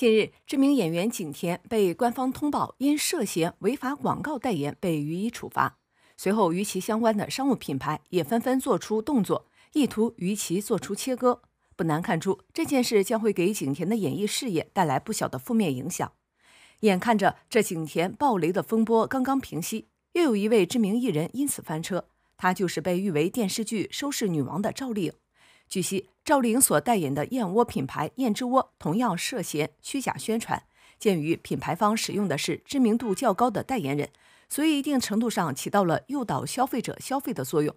近日，知名演员景甜被官方通报，因涉嫌违法广告代言被予以处罚。随后，与其相关的商务品牌也纷纷做出动作，意图与其做出切割。不难看出，这件事将会给景甜的演艺事业带来不小的负面影响。眼看着这景甜暴雷的风波刚刚平息，又有一位知名艺人因此翻车，她就是被誉为电视剧收视女王的赵丽颖。据悉，赵丽颖所代言的燕窝品牌“燕之窝”同样涉嫌虚假宣传。鉴于品牌方使用的是知名度较高的代言人，所以一定程度上起到了诱导消费者消费的作用。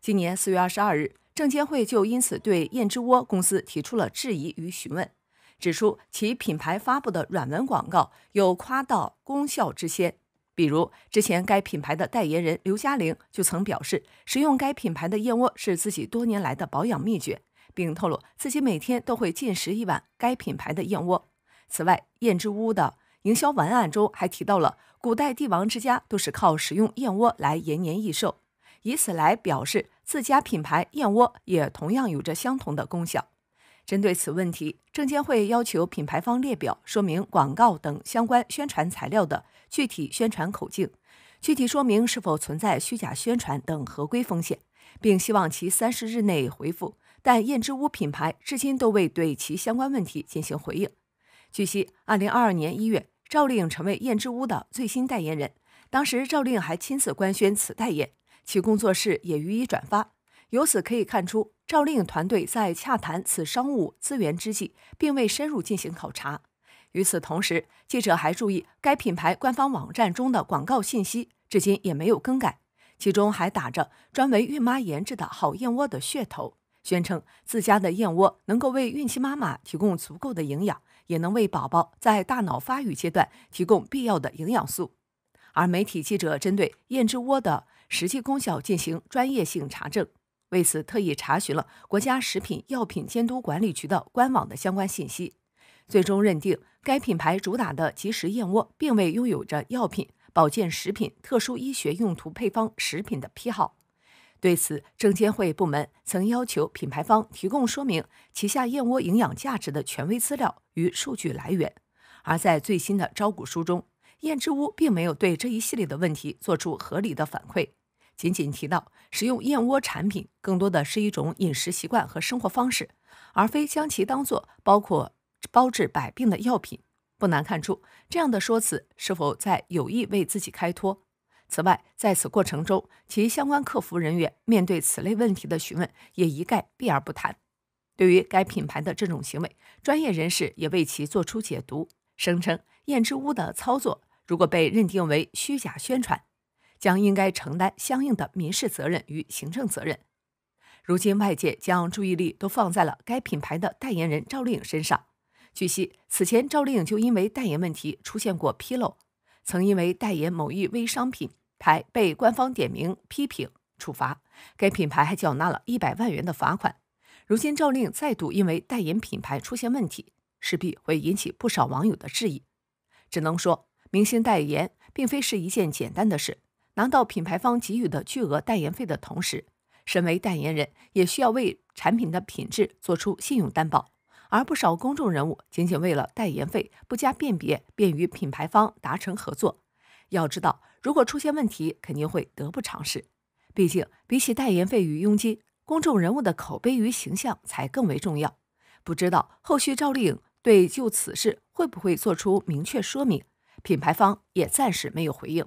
今年四月二十二日，证监会就因此对燕之窝公司提出了质疑与询问，指出其品牌发布的软文广告有夸大功效之嫌。比如，之前该品牌的代言人刘嘉玲就曾表示，使用该品牌的燕窝是自己多年来的保养秘诀，并透露自己每天都会进食一碗该品牌的燕窝。此外，燕之屋的营销文案中还提到了古代帝王之家都是靠食用燕窝来延年益寿，以此来表示自家品牌燕窝也同样有着相同的功效。针对此问题，证监会要求品牌方列表说明广告等相关宣传材料的具体宣传口径，具体说明是否存在虚假宣传等合规风险，并希望其三十日内回复。但燕之屋品牌至今都未对其相关问题进行回应。据悉，二零二二年一月，赵丽颖成为燕之屋的最新代言人，当时赵丽颖还亲自官宣此代言，其工作室也予以转发。由此可以看出。赵丽颖团队在洽谈此商务资源之际，并未深入进行考察。与此同时，记者还注意该品牌官方网站中的广告信息至今也没有更改，其中还打着专为孕妈研制的好燕窝的噱头，宣称自家的燕窝能够为孕期妈妈提供足够的营养，也能为宝宝在大脑发育阶段提供必要的营养素。而媒体记者针对燕之窝的实际功效进行专业性查证。为此，特意查询了国家食品药品监督管理局的官网的相关信息，最终认定该品牌主打的即食燕窝并未拥有着药品、保健食品、特殊医学用途配方食品的批号。对此，证监会部门曾要求品牌方提供说明旗下燕窝营养价值的权威资料与数据来源。而在最新的招股书中，燕之屋并没有对这一系列的问题做出合理的反馈。仅仅提到使用燕窝产品，更多的是一种饮食习惯和生活方式，而非将其当作包括包治百病的药品。不难看出，这样的说辞是否在有意为自己开脱。此外，在此过程中，其相关客服人员面对此类问题的询问，也一概避而不谈。对于该品牌的这种行为，专业人士也为其做出解读，声称燕之屋的操作如果被认定为虚假宣传。将应该承担相应的民事责任与行政责任。如今，外界将注意力都放在了该品牌的代言人赵丽颖身上。据悉，此前赵丽颖就因为代言问题出现过纰漏，曾因为代言某一微商品牌被官方点名批评处罚，该品牌还缴纳了一百万元的罚款。如今，赵丽颖再度因为代言品牌出现问题，势必会引起不少网友的质疑。只能说明星代言并非是一件简单的事。拿到品牌方给予的巨额代言费的同时，身为代言人也需要为产品的品质做出信用担保。而不少公众人物仅仅为了代言费不加辨别便与品牌方达成合作。要知道，如果出现问题肯定会得不偿失。毕竟，比起代言费与佣金，公众人物的口碑与形象才更为重要。不知道后续赵丽颖对就此事会不会做出明确说明？品牌方也暂时没有回应。